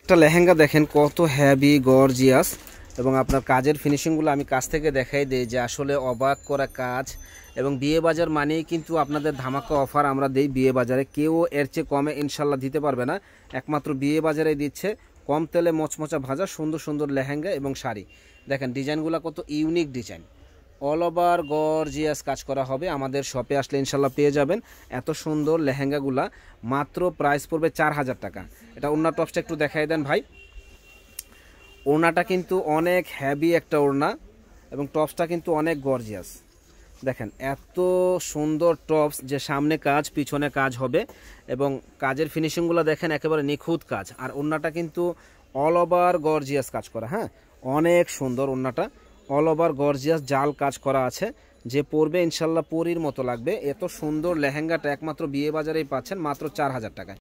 একটা লেহেঙ্গা দেখেন কত হ্যাভি গর্জিয়াস এবং আপনার কাজের ফিনিশিংগুলো আমি কাছ থেকে দেখাই দিই যে আসলে অবাক করা কাজ এবং বিয়ে বাজার মানেই কিন্তু আপনাদের ধামাকা অফার আমরা দিই বিয়ে বাজারে কেউ এর চেয়ে কমে ইনশাল্লাহ দিতে পারবে না একমাত্র বিয়ে বাজারে দিচ্ছে কম তেলে মচমচা ভাজা সুন্দর সুন্দর লেহেঙ্গা এবং শাড়ি দেখেন ডিজাইনগুলো কত unique design all over gorgeous কাজ করা হবে আমাদের শপে আসলে ইনশাল্লাহ পেয়ে যাবেন এত সুন্দর লেহেঙ্গাগুলা মাত্র প্রাইস পড়বে চার হাজার টাকা এটা ওড়না টপসটা একটু দেখাই দেন ভাই ওড়নাটা কিন্তু অনেক হ্যাভি একটা ওড়না এবং টপসটা কিন্তু অনেক গর্জিয়াস দেখেন এত সুন্দর টপস যে সামনে কাজ পিছনে কাজ হবে এবং কাজের ফিনিশিংগুলো দেখেন একেবারে নিখুঁত কাজ আর ওড়নাটা কিন্তু অল ওভার গর্জিয়াস কাজ করা হ্যাঁ অনেক সুন্দর ওড়নাটা অল ওভার গর্জিয়াস জাল কাজ করা আছে যে পরবে ইনশাল্লাহ পরির মতো লাগবে এত সুন্দর লেহেঙ্গাটা একমাত্র বিয়ে বাজারেই পাচ্ছেন মাত্র চার হাজার টাকায়